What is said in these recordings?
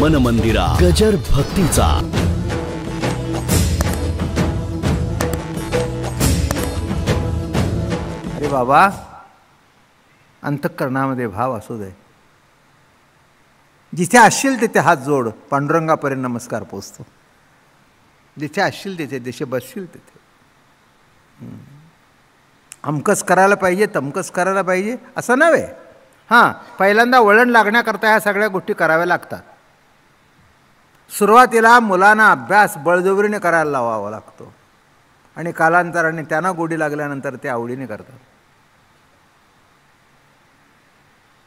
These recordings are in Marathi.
मन मंदिरा गजर भक्तीचा अरे बाबा अंतःकरणामध्ये भाव असू दे जिथे असशील तिथे हात जोड पांडुरंगापर्यंत नमस्कार पोचतो जिथे असशील तिथे जिथे बसशील तिथे अमकस करायला पाहिजे तमकस करायला पाहिजे असं नव्हे हां पहिल्यांदा वळण लागण्याकरता ह्या सगळ्या गोष्टी कराव्या लागतात सुरुवातीला मुलांना अभ्यास बळजबरीने करायला लावावा लागतो आणि कालांतराने त्यांना गोडी लागल्यानंतर ते आवडीने करतात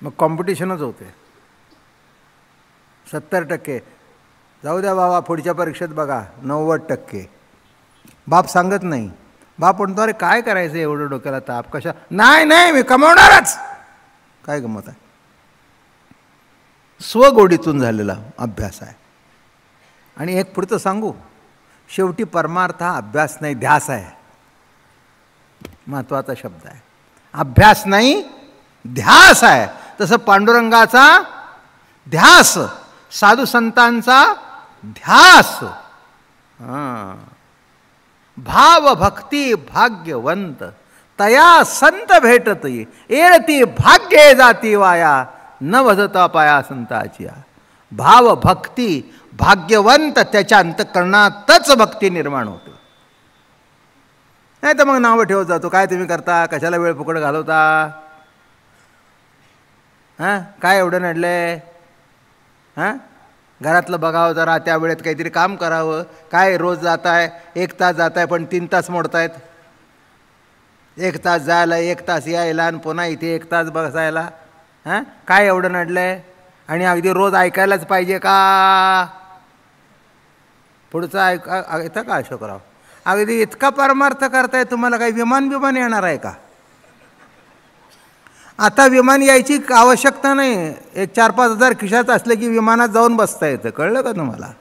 मग कॉम्पिटिशनच होते सत्तर टक्के जाऊ द्या बाबा पुढच्या परीक्षेत बघा नव्वद टक्के बाप सांगत नाही बाप म्हणतो अरे काय करायचं एवढं डोक्याला ताप कशा नाही नाही मी कमवणारच काय गमत आहे स्वगोडीतून झालेला अभ्यास आहे आणि एक पुढचं सांगू शेवटी परमार्थ हा अभ्यास नाही ध्यास आहे महत्त्वाचा शब्द आहे अभ्यास नाही ध्यास आहे तसं पांडुरंगाचा ध्यास साधू संतांचा ध्यास भाव भक्ती भाग्यवंत तया संत भेटत येती भाग्ये जाती वाया न वजता पाया संताची या भाव भक्ती भाग्यवंत त्याच्या अंतकरणातच भक्ती निर्माण होते नाही तर मग नावं ठेवत जातो काय तुम्ही करता कशाला वेळ फुकट घालवता हां काय एवढं नडलं आहे हां घरातलं बघावं जरा त्या वेळेत काहीतरी काम करावं काय रोज जात आहे एक तास जात आहे पण तीन तास मोडतायत एक तास जायला एक तास यायला आणि पुन्हा इथे एक तास बसायला हां काय एवढं नडलं आहे आणि अगदी रोज ऐकायलाच पाहिजे का पुढचं ऐका येतं का अशोकराव अगदी इतका परमार्थ करताय तुम्हाला काही विमान विमान येणार आहे का आता विमान यायची आवश्यकता नाही एक चार पाच हजार खिशात असले की विमानात जाऊन बसता येतं कळलं का तुम्हाला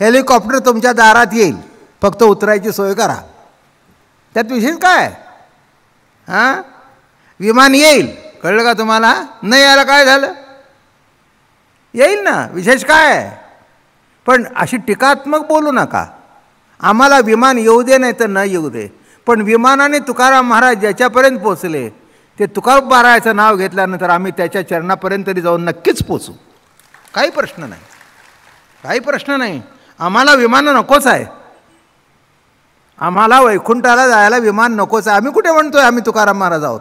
हेलिकॉप्टर तुमच्या दारात येईल फक्त उतरायची सोय करा त्यात विशेष काय हां विमान येईल कळलं का तुम्हाला नाही यायला काय झालं येईल ना विशेष काय आहे पण अशी टीकात्मक बोलू नका आम्हाला विमान येऊ दे नाही तर न येऊ दे पण विमानाने तुकाराम महाराज ज्याच्यापर्यंत पोचले ते तुकार महाराजाचं नाव घेतल्यानंतर आम्ही त्याच्या चरणापर्यंत तरी जाऊन नक्कीच पोचू काही प्रश्न नाही काही प्रश्न नाही आम्हाला विमान नकोच आहे आम्हाला वैकुंठाला जायला विमान नकोच आहे आम्ही कुठे म्हणतोय आम्ही तुकाराम महाराज आहोत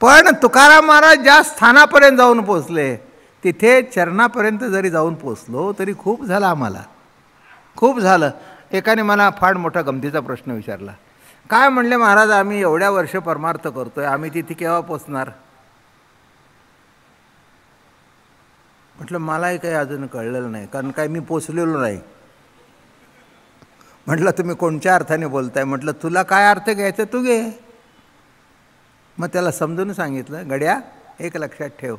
पण तुकाराम महाराज ज्या स्थानापर्यंत जाऊन पोचले तिथे चरणापर्यंत जरी जाऊन पोचलो तरी खूप झालं आम्हाला खूप झालं एकाने मला फार मोठा गमतीचा प्रश्न विचारला काय म्हणले महाराज आम्ही एवढ्या वर्ष परमार्थ करतोय आम्ही तिथे केव्हा पोचणार म्हटलं मलाही काही अजून कळलेलं नाही कारण काय मी पोचलेलो नाही म्हटलं तुम्ही कोणत्या अर्थाने बोलताय म्हटलं तुला काय अर्थ घ्यायचा तू घे मग त्याला समजून सांगितलं गड्या एक लक्षात ठेव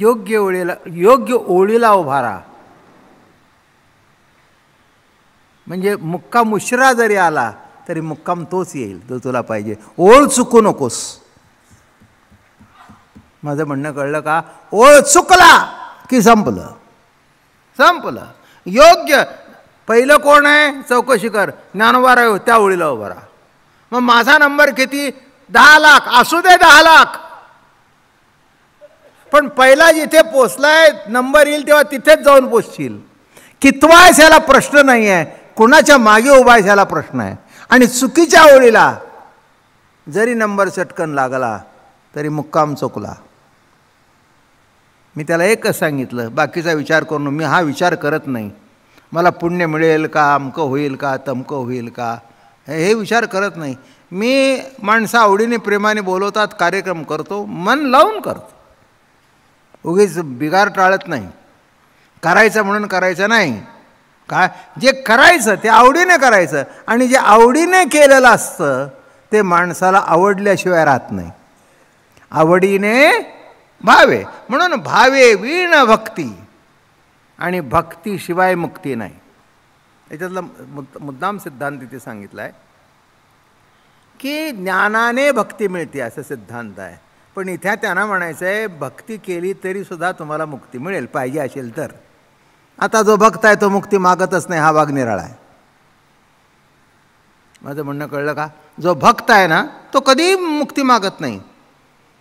योग्य ओळीला योग्य ओळीला उभारा म्हणजे मुक्काम उशिरा जरी आला तरी मुक्काम तोच येईल तो तुला पाहिजे ओळ चुकू नकोस माझं म्हणणं कळलं का ओळ चुकला की संपलं संपलं योग्य पहिलं कोण आहे चौकशी कर राहू त्या ओळीला उभारा मग माझा नंबर किती दहा लाख असू दे दहा लाख पण पहिला जिथे पोचलाय नंबर येईल तेव्हा तिथेच जाऊन पोचशील कितवायस याला प्रश्न नाही आहे कुणाच्या मागे उभायस ह्याला प्रश्न आहे आणि चुकीच्या ओळीला जरी नंबर चटकन लागला तरी मुक्काम चुकला मी त्याला एकच सांगितलं बाकीचा विचार करून मी हा विचार करत नाही मला पुण्य मिळेल का अमकं होईल का तमकं होईल का हे विचार करत नाही मी माणसं आवडीने प्रेमाने बोलवतात कार्यक्रम करतो मन लावून करतो उगीच बिगार टाळत नाही करायचं म्हणून करायचं नाही का जे करायचं ते आवडीने करायचं आणि जे आवडीने केलेलं असतं ते माणसाला आवडल्याशिवाय राहत नाही आवडीने भावे म्हणून भावे वीण भक्ती आणि भक्तीशिवाय मुक्ती नाही याच्यातला मुद्दाम सिद्धांत तिथे सांगितला आहे की ज्ञानाने भक्ती मिळते असं सिद्धांत आहे पण इथे त्यांना म्हणायचं आहे भक्ती केली तरीसुद्धा तुम्हाला मुक्ती मिळेल पाहिजे असेल तर आता जो भक्त आहे तो मुक्ती मागतच नाही हा वाघ निराळा आहे माझं म्हणणं कळलं का जो भक्त आहे ना तो कधी मुक्ती मागत नाही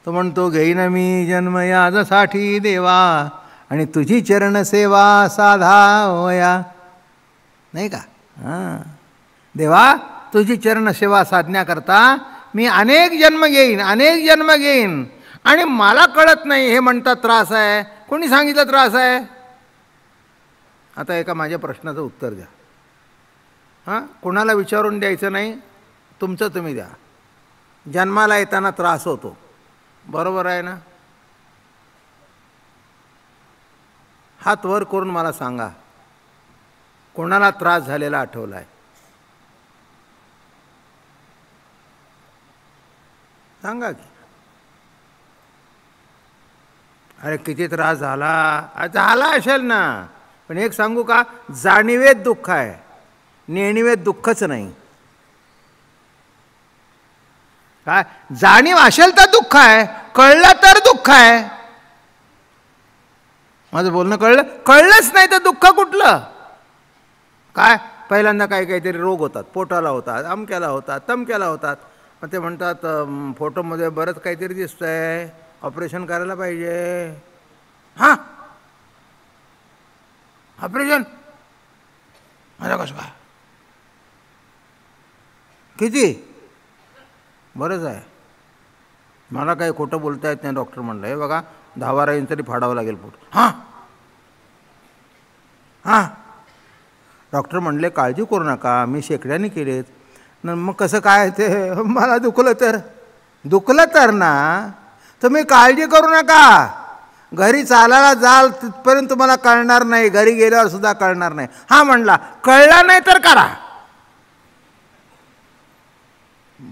तो म्हणतो घेईन मी जन्म याजसाठी देवा आणि तुझी सेवा साधा होया नाही का हां देवा तुझी चरणसेवा साधण्याकरता मी अनेक जन्म घेईन अनेक जन्म घेईन आणि मला कळत नाही हे म्हणतात त्रास आहे कोणी सांगितलं त्रास आहे आता एका माझ्या प्रश्नाचं उत्तर द्या हां कोणाला विचारून द्यायचं नाही तुमचं तुम्ही द्या जन्माला येताना त्रास होतो बरोबर आहे ना हात वर करून मला सांगा कोणाला त्रास झालेला आठवला आहे सांगा की अरे किती त्रास झाला झाला असेल ना पण एक सांगू का जाणीवेत दुःख आहे नेणीवेत दुःखच नाही काय जाणीव असेल तर दुःख आहे कळलं तर दुःख आहे माझं बोलणं कळलं कळलंच नाही तर दुःख कुठलं काय पहिल्यांदा काही काहीतरी रोग होतात पोटाला होतात अमक्याला होतात तमक्याला होतात मग ते म्हणतात फोटोमध्ये बरंच काहीतरी दिसतं आहे ऑपरेशन करायला पाहिजे हां ऑपरेशन माझा कसं काय किती बरंच आहे मला काही खोटं बोलता येत नाही डॉक्टर म्हणलं हे बघा दहा बारा इंच तरी फाडावं लागेल पोट हां हां डॉक्टर म्हणले काळजी करू नका मी शेकड्याने केलेत मग कसं काय ते मला दुखलं तर दुखलं तर ना तुम्ही काळजी करू नका घरी चालायला जाल तिथपर्यंत तुम्हाला कळणार नाही घरी गेल्यावर सुद्धा कळणार नाही हा म्हणला कळला नाही तर करा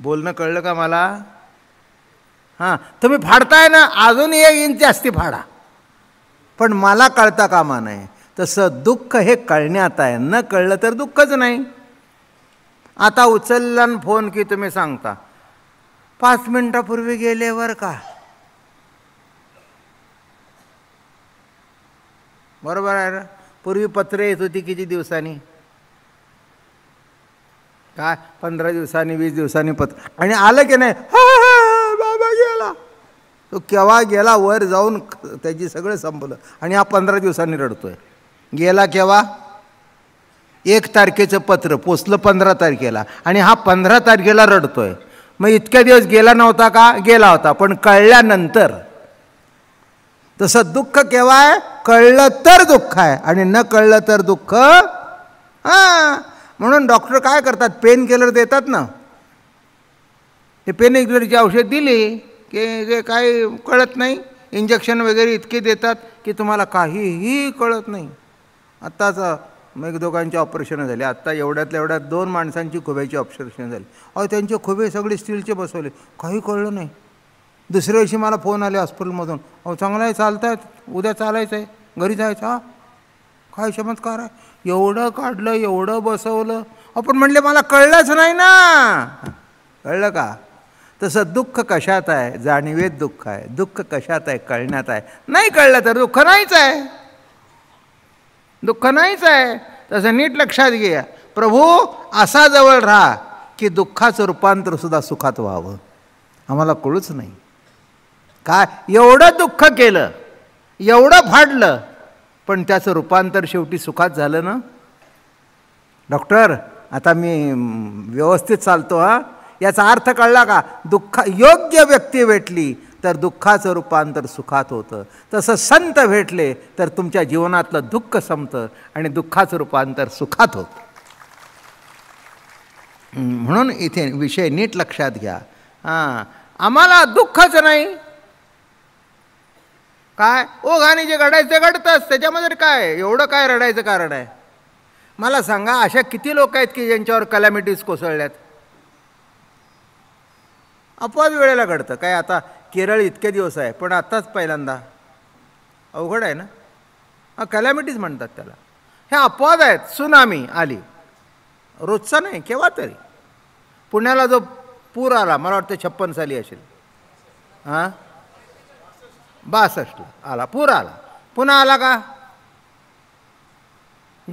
बोलणं कळलं का मला हां तुम्ही फाडताय ना अजून एक इंच असती फाडा पण मला कळता कामा नाही तसं दुःख हे कळण्यात आहे न कळलं तर दुःखच नाही आता उचलला फोन की तुम्ही सांगता पाच मिनटापूर्वी गेलेवर का बरोबर आहे ना पूर्वी पत्रे येत होती किती दिवसांनी काय पंधरा दिवसांनी वीस दिवसांनी पत्र आणि आलं की नाही बाबा गेला तो केव्हा गेला वर जाऊन त्याची सगळं संपलं आणि हा पंधरा दिवसांनी रडतोय गेला केव्हा एक तारखेचं पत्र पोचलं पंधरा तारखेला आणि हा पंधरा तारखेला रडतोय मग इतक्या दिवस गेला नव्हता का गेला होता पण कळल्यानंतर तसं दुःख केव्हा आहे कळलं तर दुःख आहे आणि न कळलं तर दुःख हां म्हणून डॉक्टर काय करतात पेन किलर देतात ना ते पेन किलरची औषध दिली की जे काही कळत नाही इंजेक्शन वगैरे इतके देतात की तुम्हाला काहीही कळत नाही आत्ताचं मग एक दोघांची ऑपरेशनं झाली आत्ता एवढ्यातल्या एवढ्यात दोन माणसांची खुब्याची ऑपरेशन झाली अहो त्यांचे खुबे सगळे स्टीलचे बसवले काही कळलं नाही दुसऱ्या दिवशी मला फोन आले हॉस्पिटलमधून अहो चांगला आहे चालत आहेत उद्या चालायचं आहे घरी जायचं हा काय चमत्कार आहे एवढं काढलं एवढं बसवलं आपण म्हणले मला कळलंच नाही ना कळलं का तसं दुःख कशात आहे जाणीवेत दुःख आहे दुःख कशात आहे कळण्यात आहे नाही कळलं तर दुःख नाहीच आहे दुःख नाहीच आहे तसं नीट लक्षात घ्या प्रभू असा जवळ राहा की दुःखाचं रूपांतरसुद्धा सुखात व्हावं आम्हाला कळूच नाही काय एवढं दुःख केलं एवढं फाडलं पण त्याचं रूपांतर शेवटी सुखात झालं ना डॉक्टर आता मी व्यवस्थित चालतो हा याचा अर्थ कळला का दुःख योग्य व्यक्ती भेटली तर दुःखाचं रूपांतर सुखात होतं तसं संत भेटले तर तुमच्या जीवनातलं दुःख संपतं आणि दुःखाचं रूपांतर सुखात होतं म्हणून इथे विषय नीट लक्षात घ्या हां आम्हाला दुःखच नाही काय ओ गाणी जे घडायचं घडतंच त्याच्यामध्ये काय एवढं काय रडायचं कारण आहे मला सांगा अशा किती लोक आहेत की ज्यांच्यावर कलॅमिटीज कोसळल्यात अपवाद वेळेला घडतं काय आता केरळ इतके दिवस आहे पण आत्ताच पहिल्यांदा अवघड आहे ना हा कॅलॅमिटीज म्हणतात त्याला हे अपवाद आहेत सुनामी आली रोजचा नाही केव्हा तरी पुण्याला जो पूर आला मला वाटतं छप्पन साली असेल हां बासष्ट आला पूर आला पुन्हा आला का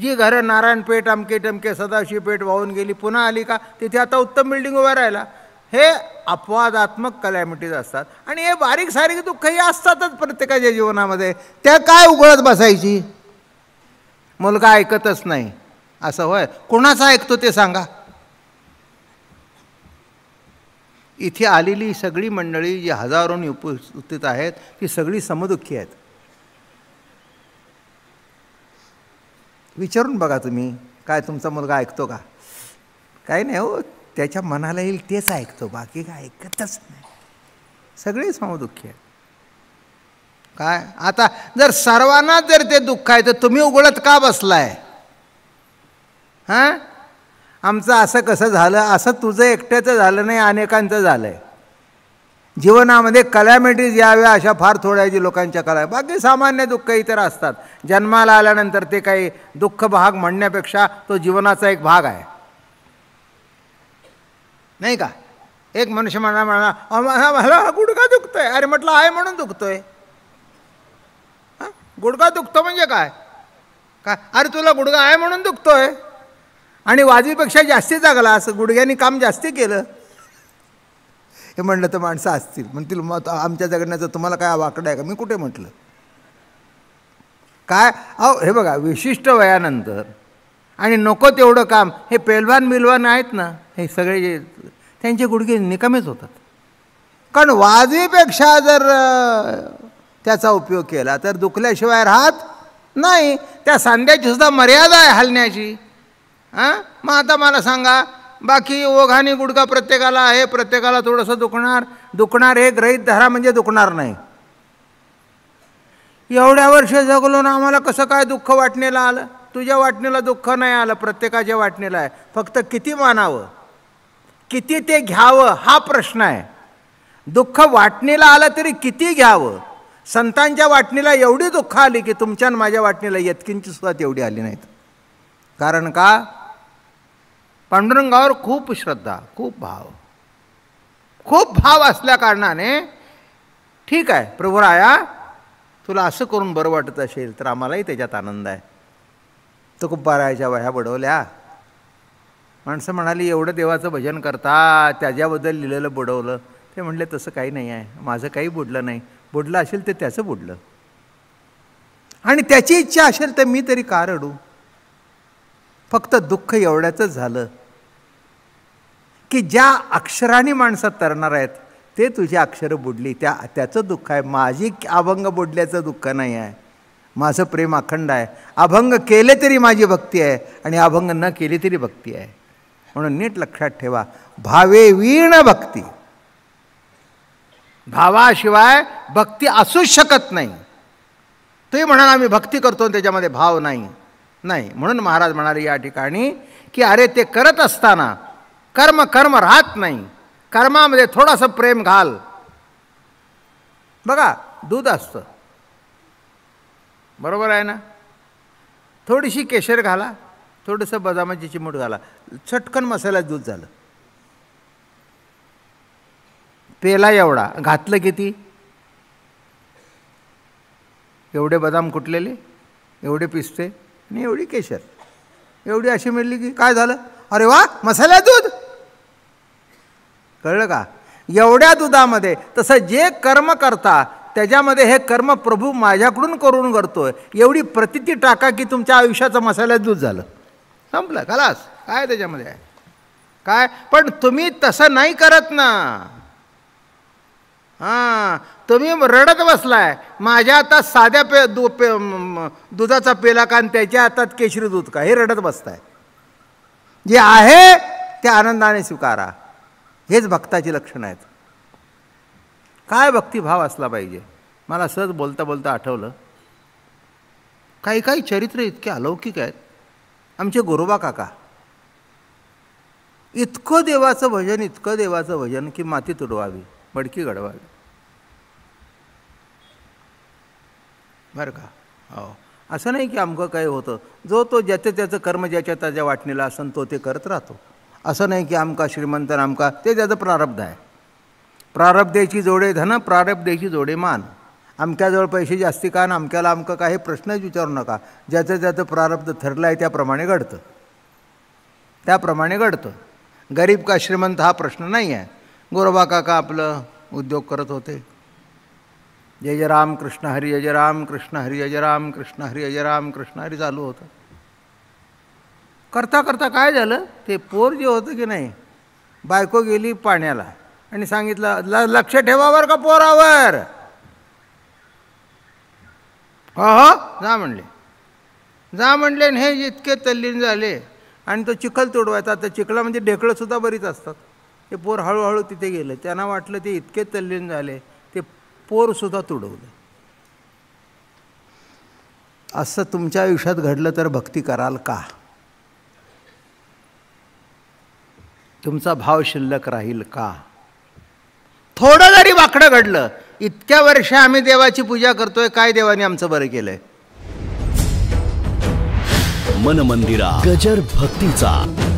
जी घरं नारायणपेठ अमके टमके पेठ वाहून गेली पुन्हा आली का तिथे आता उत्तम बिल्डिंग उभा राहिला हे अपवादात्मक कलॅमिटीज असतात आणि हे बारीक सारीक दुःखही असतातच प्रत्येकाच्या जीवनामध्ये त्या काय उघडत बसायची मुलगा ऐकतच नाही असं होय कोणाचा ऐकतो ते सांगा इथे आलेली सगळी मंडळी जी हजारोंनी उपस्थित आहेत ती सगळी समदुःखी आहेत विचारून बघा तुम्ही काय तुमचा मुलगा ऐकतो का काही नाही हो त्याच्या मनाला येईल तेच ऐकतो बाकी काय ऐकतच नाही सगळे समदुःखी आहेत काय आता जर सर्वांना जर ते दुःख आहे तर तुम्ही उघडत का बसलाय हां आमचं असं कसं झालं असं तुझं एकट्याचं झालं नाही अनेकांचं झालं आहे जीवनामध्ये कलॅमिटीज याव्या अशा फार थोड्या लोकांच्या कला बाकी सामान्य दुःख इतर असतात जन्माला आल्यानंतर ते काही दुःख भाग म्हणण्यापेक्षा तो जीवनाचा एक भाग आहे नाही का एक मनुष्य म्हणा म्हणा मला गुडघा दुखतोय अरे म्हटलं आहे म्हणून दुखतोय गुडघा दुखतो म्हणजे काय काय अरे तुला गुडघा आहे म्हणून दुखतोय आणि वाजवीपेक्षा जास्ती जागला असं गुडघ्याने काम जास्ती केलं हे म्हणलं तर माणसं असतील म्हणतील मग आमच्या जगण्याचं तुम्हाला काय वाकडं आहे का मी कुठे म्हटलं काय अहो हे बघा विशिष्ट वयानंतर आणि नको तेवढं काम हे पेलवान मिलवान आहेत ना हे सगळे जे त्यांचे गुडघे निकामेच होतात कारण वाजवीपेक्षा जर त्याचा उपयोग केला तर दुखल्याशिवाय राहत नाही त्या सांध्याची सुद्धा मर्यादा आहे हलण्याची हां मग आता मला सांगा बाकी ओघाने गुडघा प्रत्येकाला आहे प्रत्येकाला थोडंसं दुखणार दुखणार हे ग्रहित धरा म्हणजे दुखणार नाही एवढ्या वर्ष जगलो ना आम्हाला कसं काय दुःख वाटणेला आलं तुझ्या वाटणीला दुःख नाही आलं प्रत्येकाच्या वाटणीला आहे फक्त किती मानावं किती ते घ्यावं हा प्रश्न आहे दुःख वाटणीला आलं तरी किती घ्यावं संतांच्या वाटणीला एवढी दुःख आली की तुमच्या माझ्या वाटणीला येतकींची सुद्धा तेवढी आली नाहीत कारण का पांडुरंगावर खूप श्रद्धा खूप भाव खूप भाव असल्या कारणाने ठीक आहे प्रभुराया तुला असं करून बरं वाटत असेल तर आम्हालाही त्याच्यात आनंद आहे तुकबारायच्या वह्या बुडवल्या माणसं म्हणाली एवढं देवाचं भजन करता त्याच्याबद्दल लिहिलेलं बुडवलं ते म्हणले तसं काही नाही आहे माझं काही बुडलं नाही बुडलं असेल तर त्याचं बुडलं आणि त्याची इच्छा असेल तर मी तरी का रडू फक्त दुःख एवढ्याचं झालं की ज्या अक्षराने माणसात तरणार आहेत ते तुझी अक्षरं बुडली त्या त्याचं दुःख आहे माझी अभंग बुडल्याचं दुःख नाही आहे माझं प्रेम अखंड आहे अभंग केले तरी माझी भक्ती आहे आणि अभंग न केली तरी भक्ती आहे म्हणून नीट लक्षात ठेवा भावे वीण भक्ती भावाशिवाय भक्ती असूच शकत नाही ते म्हणाल आम्ही भक्ती करतो त्याच्यामध्ये भाव नाही नाही म्हणून महाराज म्हणाले या ठिकाणी की अरे ते करत असताना कर्म कर्म राहत नाही कर्मामध्ये थोडंसं प्रेम घाल बघा दूध असतं बरोबर आहे ना थोडीशी केशर घाला थोडंसं बदामाची चिमूट घाला चटकन मसाला दूध झालं पेला एवढा घातलं किती एवढे बदाम कुटलेले एवढे पिसते आणि एवढी केशर एवढी अशी मिळली की काय झालं अरे वा मसाला दूध कळलं का एवढ्या दुधामध्ये तसं जे कर्म करता त्याच्यामध्ये हे कर्म प्रभू माझ्याकडून करून करतो आहे एवढी प्रतिती टाका की तुमच्या आयुष्याचं मसाला दूध झालं संपलं खलास काय त्याच्यामध्ये आहे काय पण तुम्ही तसं नाही करत ना हां तुम्ही रडत बसलाय माझ्या हातात साध्या पे दू पे दुधाचा पेला का आणि त्याच्या हातात केशरी दूध का हे रडत बसताय जे आहे ते आनंदाने स्वीकारा हेच भक्ताची लक्षणं आहेत काय भक्तिभाव असला पाहिजे मला सहज बोलता बोलता आठवलं काही काही चरित्र इतके अलौकिक आहेत आमचे गोरोबा काका इतकं देवाचं भजन इतकं देवाचं भजन की माती तुडवावी मडकी घडवावी बरं का हो असं नाही की आमकं काही होतं जो तो ज्याचं त्याचं कर्म ज्याच्या त्याच्या वाटणीला असन तो ते करत राहतो असं नाही की आमका श्रीमंत आमका ते त्याचं प्रारब्ध आहे प्रारब्धेची जोडे धन प्रारब्धेची जोडे मान अमक्याजवळ पैसे जास्ती का अमक्याला अमकं काही प्रश्नच विचारू नका ज्याचं ज्याचं प्रारब्ध ठरलं आहे त्याप्रमाणे घडतं त्याप्रमाणे घडतं गरीब का श्रीमंत हा प्रश्न नाही आहे गोरोबा काका आपलं उद्योग करत होते जय जय राम कृष्ण हरी जय राम कृष्ण हरी जय राम कृष्ण हरी जय राम कृष्ण हरी चालू होतं करता करता काय झालं ते पोर जे होतं की नाही बायको गेली पाण्याला आणि सांगितलं ल लक्ष ठेवावर का पोरावर हो हो जा म्हणले जा म्हणले हे इतके तल्लीन झाले आणि तो चिखल तोडवायचा आता चिखला म्हणजे ढेकळंसुद्धा बरीच असतात ते पोर हळूहळू तिथे गेलं त्यांना वाटलं ते इतके तल्लीन झाले ते पोरसुद्धा तुडवलं असं तुमच्या आयुष्यात घडलं तर भक्ती कराल का तुमचा भाव शिल्लक राहील का थोडं जरी वाकडं घडलं इतक्या वर्ष आम्ही देवाची पूजा करतोय काय देवाने आमचं बरं केलंय मन मंदिरा गजर भक्तीचा